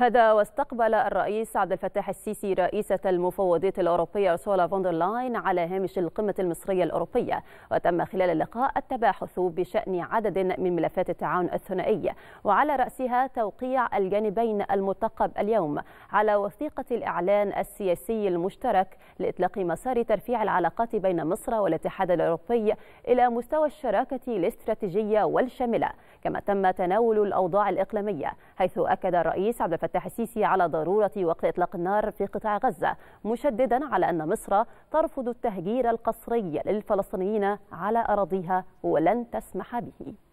هذا واستقبل الرئيس عبد الفتاح السيسي رئيسة المفوضية الأوروبية أرسولا فوندر لاين على هامش القمة المصرية الأوروبية وتم خلال اللقاء التباحث بشأن عدد من ملفات التعاون الثنائي وعلى رأسها توقيع الجانبين المرتقب اليوم على وثيقة الإعلان السياسي المشترك لإطلاق مسار ترفيع العلاقات بين مصر والاتحاد الأوروبي إلى مستوى الشراكة الاستراتيجية والشاملة كما تم تناول الأوضاع الإقليمية حيث أكد الرئيس عبد الفتاح السيسي على ضرورة وقف إطلاق النار في قطاع غزة مشددا على أن مصر ترفض التهجير القسري للفلسطينيين على أراضيها ولن تسمح به